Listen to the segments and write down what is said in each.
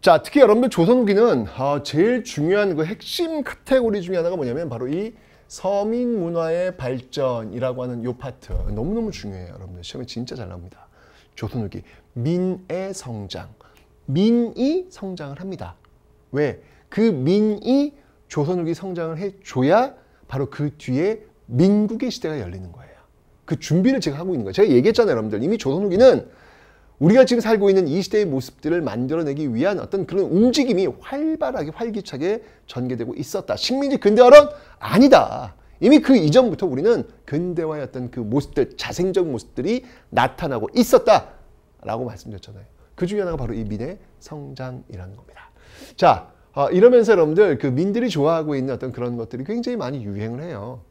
자, 특히 여러분들 조선후기는 아, 제일 중요한 그 핵심 카테고리 중에 하나가 뭐냐면 바로 이 서민 문화의 발전이라고 하는 요 파트 너무너무 중요해요. 여러분들 시험에 진짜 잘 나옵니다. 조선후기 민의 성장. 민이 성장을 합니다. 왜? 그 민이 조선후기 성장을 해줘야 바로 그 뒤에 민국의 시대가 열리는 거예요. 그 준비를 제가 하고 있는 거예요. 제가 얘기했잖아요, 여러분들. 이미 조선후기는 우리가 지금 살고 있는 이 시대의 모습들을 만들어내기 위한 어떤 그런 움직임이 활발하게 활기차게 전개되고 있었다. 식민지 근대화론 아니다. 이미 그 이전부터 우리는 근대화의 어떤 그 모습들, 자생적 모습들이 나타나고 있었다. 라고 말씀드렸잖아요. 그 중에 하나가 바로 이 민의 성장이라는 겁니다. 자, 어, 이러면서 여러분들 그 민들이 좋아하고 있는 어떤 그런 것들이 굉장히 많이 유행을 해요.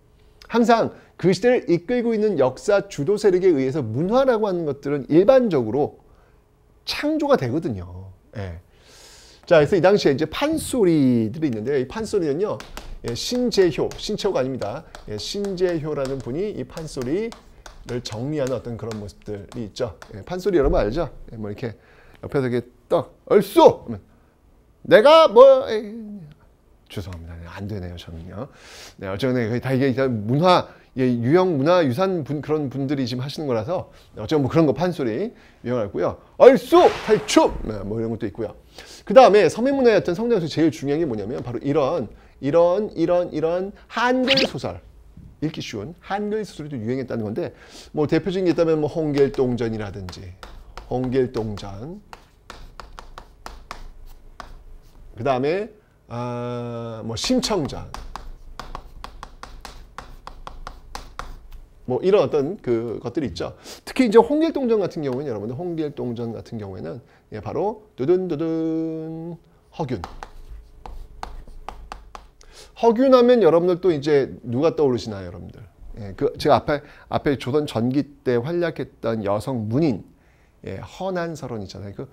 항상 그 시대를 이끌고 있는 역사 주도 세력에 의해서 문화라고 하는 것들은 일반적으로 창조가 되거든요. 예. 자, 그래서 이 당시에 이제 판소리들이 있는데 이 판소리는요. 예, 신재효, 신채호가 아닙니다. 예, 신재효라는 분이 이 판소리를 정리하는 어떤 그런 모습들이 있죠. 예, 판소리 여러분 알죠? 예, 뭐 이렇게 옆에서 이렇게 떡, 얼쑤! 하면 내가 뭐... 죄송합니다. 안 되네요, 저는요. 네, 어쨌든 다 이게 문화 예, 유형 문화 유산 분, 그런 분들이 지금 하시는 거라서 어쩌면 뭐 그런 거 판소리 유형하고요. 얼쑤 탈춤 네, 뭐 이런 것도 있고요. 그 다음에 서민 문화의 어 성장에서 제일 중요한 게 뭐냐면 바로 이런 이런 이런 이런 한글 소설 읽기 쉬운 한글 소설이 유행했다는 건데 뭐 대표적인 게 있다면 뭐 홍길동전이라든지 홍길동전 그 다음에 아, 뭐 심청전 뭐 이런 어떤 그 것들이 있죠. 특히 이제 홍길동전 같은 경우는 여러분들 홍길동전 같은 경우에는 예, 바로 두둔두둔 허균. 허균하면 여러분들 또 이제 누가 떠오르시나요, 여러분들? 예, 그 제가 앞에 앞에 조선 전기 때 활약했던 여성 문인 예, 허난설원 있잖아요. 그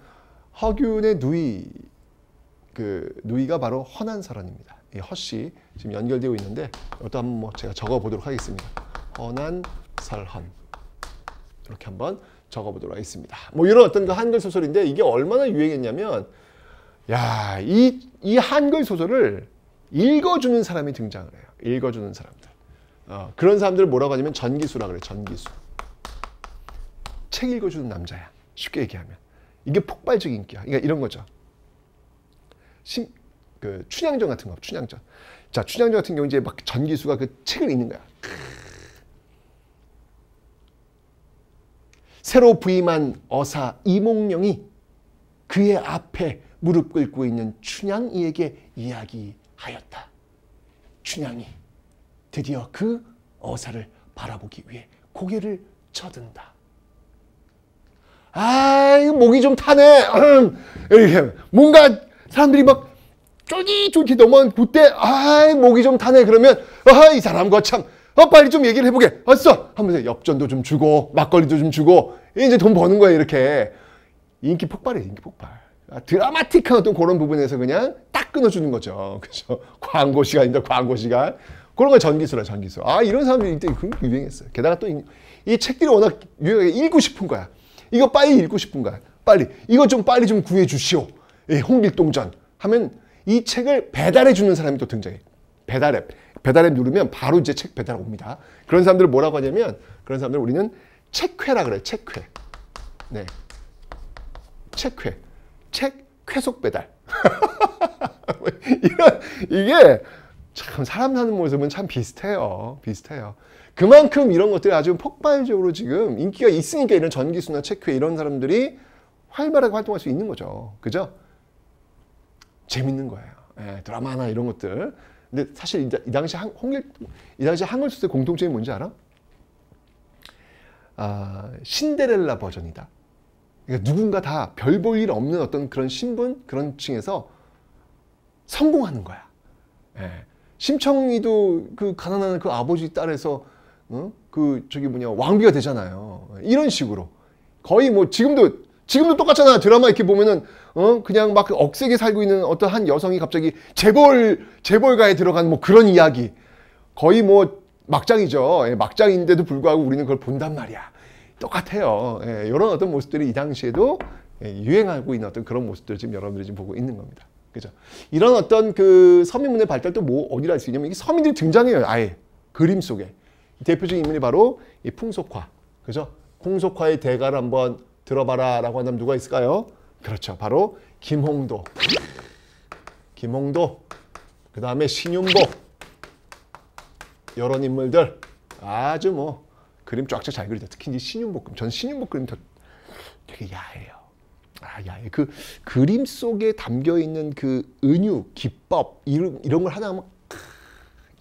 허균의 누이 그 누이가 바로 허난설원입니다. 예, 허씨 지금 연결되고 있는데 이것도 한번 뭐 제가 적어 보도록 하겠습니다. 언한 설헌 이렇게 한번 적어보도록 하겠습니다. 뭐 이런 어떤 그 한글 소설인데 이게 얼마나 유행했냐면 야이 이 한글 소설을 읽어주는 사람이 등장을 해요. 읽어주는 사람들. 어, 그런 사람들을 뭐라고 하냐면 전기수라 그래. 전기수. 책 읽어주는 남자야. 쉽게 얘기하면 이게 폭발적 인기야. 그러니까 이런 거죠. 심, 그 춘향전 같은 거, 춘향전. 자, 춘향전 같은 경우 이제 막 전기수가 그 책을 읽는 거야. 새로 부임한 어사 이몽룡이 그의 앞에 무릎 꿇고 있는 춘향이에게 이야기하였다. 춘향이 드디어 그 어사를 바라보기 위해 고개를 쳐든다. 아, 목이 좀 타네. 이렇게 뭔가 사람들이 막 쫄깃쫄깃 넘어온 그때 아, 목이 좀 타네. 그러면 아, 이 사람과 참 어, 빨리 좀 얘기를 해보게. 왔어. 하면서 엽전도 좀 주고 막걸리도 좀 주고 이제 돈 버는 거야 이렇게 인기 폭발이에 인기 폭발 아, 드라마틱한 어떤 그런 부분에서 그냥 딱 끊어주는 거죠 그죠 광고 시간입니다 광고 시간 그런 걸 전기수라 전기수 아 이런 사람들이 이때 그 유행했어요 게다가 또 이 책들이 워낙 유행하게 읽고 싶은 거야 이거 빨리 읽고 싶은 거야 빨리 이거 좀 빨리 좀 구해 주시오 예, 홍길동전 하면 이 책을 배달해 주는 사람이 또 등장해 배달앱 배달앱 누르면 바로 이제 책 배달 옵니다 그런 사람들을 뭐라고 하냐면 그런 사람들 우리는 책회라 그래요. 책회. 네. 책회. 책 쾌속 배달. 이런 이게 참 사람 사는 모습은 참 비슷해요. 비슷해요. 그만큼 이런 것들이 아주 폭발적으로 지금 인기가 있으니까 이런 전기수나 체크회 이런 사람들이 활발하게 활동할 수 있는 거죠. 그죠? 재밌는 거예요. 예, 드라마나 이런 것들. 근데 사실 이, 당시 한, 홍길이 당시 한글 수의 공통점이 뭔지 알아? 아, 신데렐라 버전이다. 그러니까 누군가 다 별 볼 일 없는 어떤 그런 신분 그런 층에서 성공하는 거야. 예. 심청이도 그 가난한 그 아버지 딸에서 어? 그 저기 뭐냐 왕비가 되잖아요. 이런 식으로 거의 뭐 지금도 지금도 똑같잖아 드라마 이렇게 보면은 어 그냥 막 억세게 살고 있는 어떤 한 여성이 갑자기 재벌 재벌가에 들어간 뭐 그런 이야기 거의 뭐 막장이죠. 예, 막장인데도 불구하고 우리는 그걸 본단 말이야. 똑같아요. 예, 이런 어떤 모습들이 이 당시에도 예, 유행하고 있는 어떤 그런 모습들을 지금 여러분들이 지금 보고 있는 겁니다. 그죠? 이런 어떤 그 서민문의 발달도 뭐 어디라 할수 있냐면 이게 서민들이 등장해요. 아예 그림 속에 대표적인 인물이 바로 이 풍속화. 그죠? 풍속화의 대가를 한번 들어봐라라고 한다면 누가 있을까요? 그렇죠. 바로 김홍도. 김홍도. 그 다음에 신윤복. 이런 인물들 아주 뭐 그림 쫙쫙 잘 그리죠. 특히 이제 신윤복 그전 신윤복 그림 되게 야해요. 아, 야해. 그 그림 속에 담겨 있는 그 은유, 기법 이런 이런 걸 하나 하면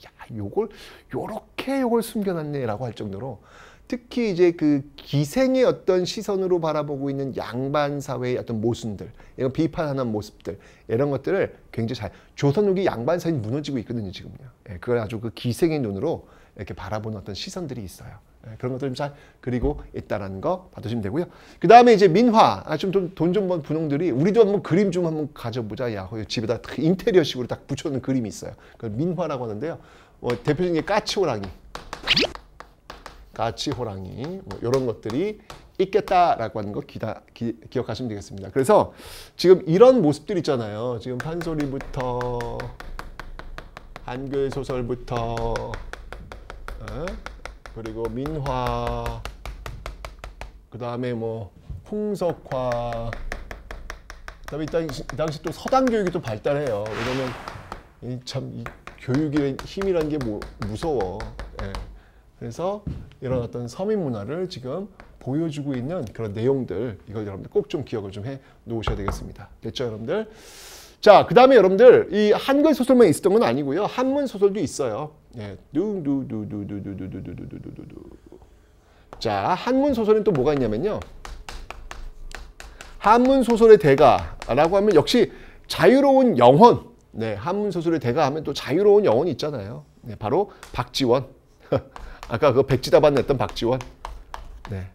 야, 요걸 요렇게 요걸 숨겨놨네라고 할 정도로 특히 이제 그 기생의 어떤 시선으로 바라보고 있는 양반 사회의 어떤 모순들, 이런 비판하는 모습들, 이런 것들을 굉장히 잘조선 후기 양반 사회 무너지고 있거든요 지금요. 예, 그걸 아주 그 기생의 눈으로 이렇게 바라보는 어떤 시선들이 있어요. 예, 그런 것들 잘 그리고 있다라는 거 봐두시면 되고요. 그 다음에 이제 민화, 아, 좀 돈 좀 번 분홍들이 우리도 한번 그림 좀 한번 가져보자. 야, 호 집에다 인테리어식으로 딱 붙여놓은 그림이 있어요. 그 민화라고 하는데요. 어, 대표적인 게 까치 호랑이. 가치 호랑이 뭐 이런 것들이 있겠다라고 하는 거 기다, 기, 기억하시면 되겠습니다. 그래서 지금 이런 모습들 있잖아요. 지금 판소리부터 한글 소설부터 어? 그리고 민화 그 다음에 뭐 풍속화 그 다음에 이 당시, 당시 또 서당 교육이 또 발달해요. 왜냐면 참이 교육의 힘이라는 게 뭐, 무서워. 예. 그래서 이런 어떤 서민 문화를 지금 보여주고 있는 그런 내용들 이걸 여러분들 꼭 좀 기억을 좀 해 놓으셔야 되겠습니다. 됐죠 여러분들? 자, 그 다음에 여러분들 이 한글 소설만 있었던 건 아니고요. 한문 소설도 있어요. 예, 두두두두두두두두두두두두. 자, 한문 소설은 또 뭐가 있냐면요. 한문 소설의 대가라고 하면 역시 자유로운 영혼. 네, 한문 소설의 대가 하면 또 자유로운 영혼이 있잖아요. 네, 바로 박지원. 아까 그 백지다반 냈던 박지원. 네.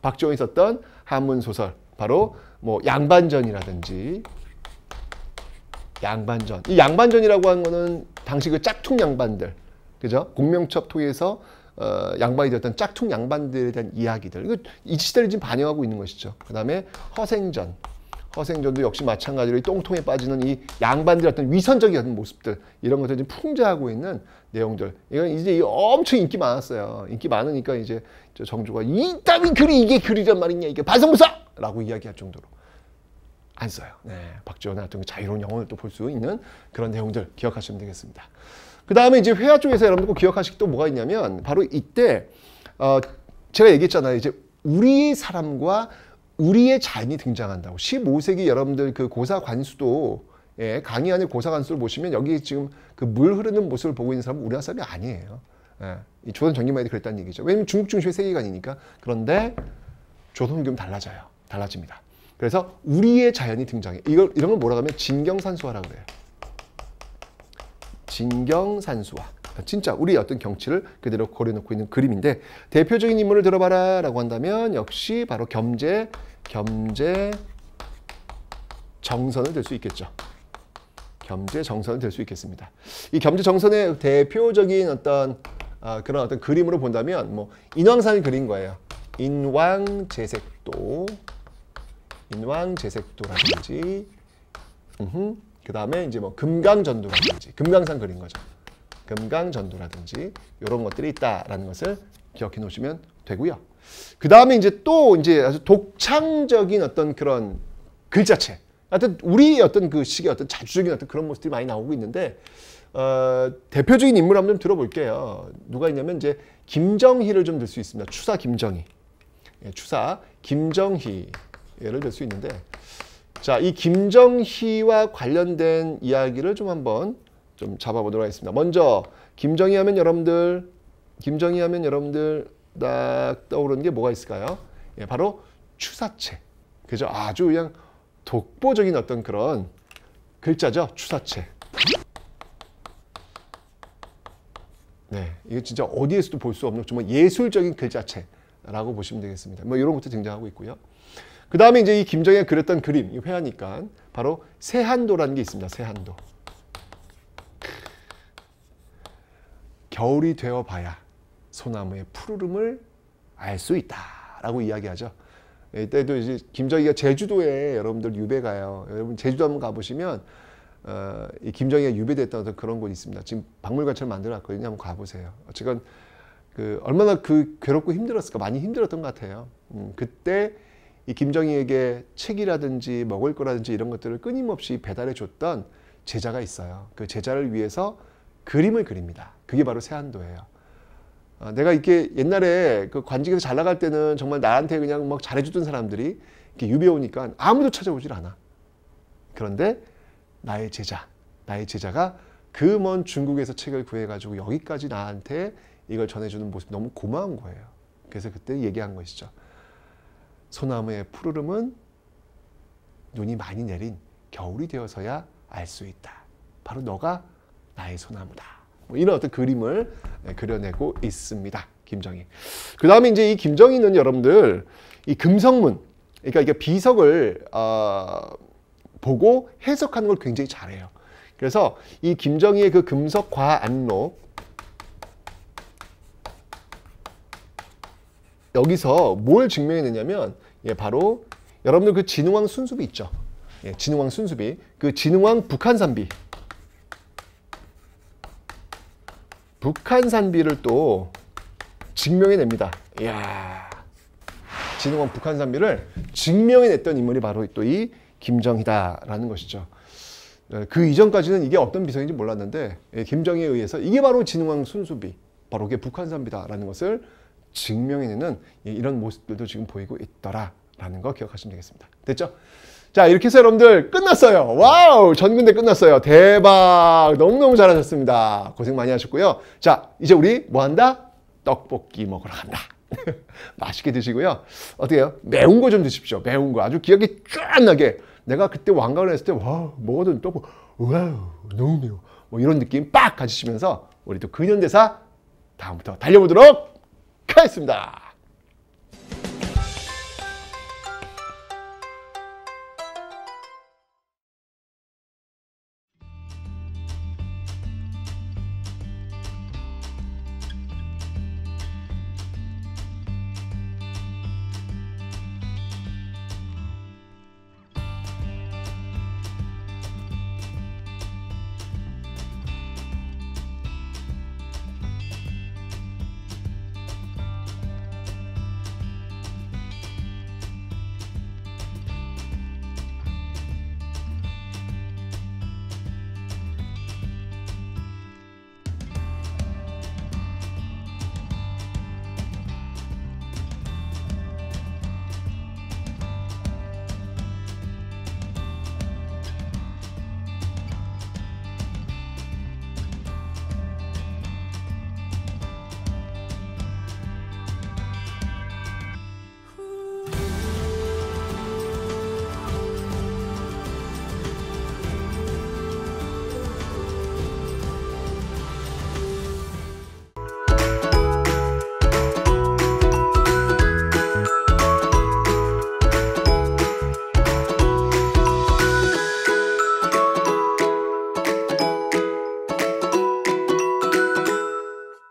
박지원이 썼던 한문 소설. 바로 뭐 양반전이라든지 양반전. 이 양반전이라고 하는 거는 당시 그 짝퉁 양반들. 그죠? 공명첩 통해서 어, 양반이 되었던 짝퉁 양반들에 대한 이야기들. 이거 이 시대를 지금 반영하고 있는 것이죠. 그 다음에 허생전. 허생전도 역시 마찬가지로 이 똥통에 빠지는 이양반들 어떤 위선적인 모습들 이런 것들을 풍자하고 있는 내용들 이건 이제 엄청 인기 많았어요 인기 많으니까 이제 정조가 이따위 글이 이게 글이란 말이냐 이게 반성무사라고 이야기할 정도로 안 써요 네, 박지원 활동의 그 자유로운 영혼을 또 볼 수 있는 그런 내용들 기억하시면 되겠습니다 그 다음에 이제 회화 쪽에서 여러분들 꼭 기억하실 또 뭐가 있냐면 바로 이때 어, 제가 얘기했잖아요 이제 우리 사람과 우리의 잔이 등장한다고. 15세기 여러분들 그 고사 관수도 예, 강의 안에 고사 관수를 보시면 여기 지금 그 물 흐르는 모습을 보고 있는 사람은 우리나라 사람이 아니에요. 예, 조선 전기만 해도 그랬다는 얘기죠. 왜냐면 중국 중세 세계관이니까. 그런데 조선기금 달라져요. 달라집니다. 그래서 우리의 자연이 등장해. 이걸 이런 걸 뭐라고 하면 진경산수화라고 그래요. 진경산수화. 진짜 우리의 어떤 경치를 그대로 고려놓고 있는 그림인데 대표적인 인물을 들어봐라 라고 한다면 역시 바로 겸재, 겸재, 정선을 될수 있겠죠. 겸재 정선을 될수 있겠습니다. 이 겸재 정선의 대표적인 어떤 아, 그런 어떤 그림으로 본다면 뭐 인왕산을 그린 거예요. 인왕제색도인왕제색도라든지그 다음에 이제 뭐 금강전도라든지 금강산 그린 거죠. 금강전도라든지 이런 것들이 있다라는 것을 기억해 놓으시면 되고요. 그 다음에 이제 또 이제 아주 독창적인 어떤 그런 글자체. 하여튼 우리 어떤 그 시기 어떤 자주적인 어떤 그런 모습들이 많이 나오고 있는데 어, 대표적인 인물 한번 좀 들어볼게요. 누가 있냐면 이제 김정희를 좀 들 수 있습니다. 추사 김정희. 예, 추사 김정희를 들 수 있는데 자, 이 김정희와 관련된 이야기를 좀 한번 좀 잡아보도록 하겠습니다. 먼저 김정희 하면 여러분들 김정희 하면 여러분들 딱 떠오르는 게 뭐가 있을까요? 예, 바로 추사체. 그죠? 아주 그냥 독보적인 어떤 그런 글자죠. 추사체. 네, 이게 진짜 어디에서도 볼 수 없는 정말 예술적인 글자체라고 보시면 되겠습니다. 뭐 이런 것도 등장하고 있고요. 그 다음에 이제 이 김정희가 그렸던 그림, 이 회화니까 바로 세한도라는 게 있습니다. 세한도. 겨울이 되어 봐야 소나무의 푸르름을 알 수 있다라고 이야기하죠. 예, 이때도 이제 김정희가 제주도에 여러분들 유배가요. 여러분 제주도 한번 가보시면 어, 이 김정희가 유배됐던 그런 곳이 있습니다. 지금 박물관처럼 만들어놨거든요. 한번 가보세요. 어쨌건 그 얼마나 그 괴롭고 힘들었을까 많이 힘들었던 것 같아요. 음, 그때 이 김정희에게 책이라든지 먹을 거라든지 이런 것들을 끊임없이 배달해 줬던 제자가 있어요. 그 제자를 위해서 그림을 그립니다. 그게 바로 세안도예요. 아, 내가 이게 옛날에 그 관직에서 잘 나갈 때는 정말 나한테 그냥 막 잘해주던 사람들이 이렇게 유배오니까 아무도 찾아오질 않아. 그런데 나의 제자, 나의 제자가 그 먼 중국에서 책을 구해가지고 여기까지 나한테 이걸 전해주는 모습 너무 고마운 거예요. 그래서 그때 얘기한 것이죠. 소나무의 푸르름은 눈이 많이 내린 겨울이 되어서야 알 수 있다. 바로 너가 나의 소나무다. 뭐 이런 어떤 그림을 네, 그려내고 있습니다. 김정희. 그 다음에 이제 이 김정희는 여러분들 이 금성문, 그러니까 이게 비석을 어, 보고 해석하는 걸 굉장히 잘해요. 그래서 이 김정희의 그 금석과 안록 여기서 뭘 증명해내냐면 예, 바로 여러분들 그 진흥왕 순수비 있죠. 예, 진흥왕 순수비, 그 진흥왕 북한산비 북한산비를 또 증명해냅니다. 이야. 진흥원 북한산비를 증명해냈던 인물이 바로 또 이 김정희다라는 것이죠. 네, 그 이전까지는 이게 어떤 비성인지 몰랐는데 예, 김정희에 의해서 이게 바로 진흥왕 순수비 바로 이게 북한산비다라는 것을 증명해내는 예, 이런 모습들도 지금 보이고 있더라라는 거 기억하시면 되겠습니다. 됐죠? 자 이렇게 해서 여러분들 끝났어요 와우 전근대 끝났어요 대박 너무너무 잘하셨습니다 고생 많이 하셨고요 자 이제 우리 뭐한다 떡볶이 먹으러 간다 맛있게 드시고요 어떻게 해요 매운 거 좀 드십시오 매운 거 아주 기억이 쫙 나게 내가 그때 왕관을 했을 때와 먹어도 떡볶이 와우 너무 매워 뭐 이런 느낌 빡 가지시면서 우리 또 근현대사 다음부터 달려보도록 하겠습니다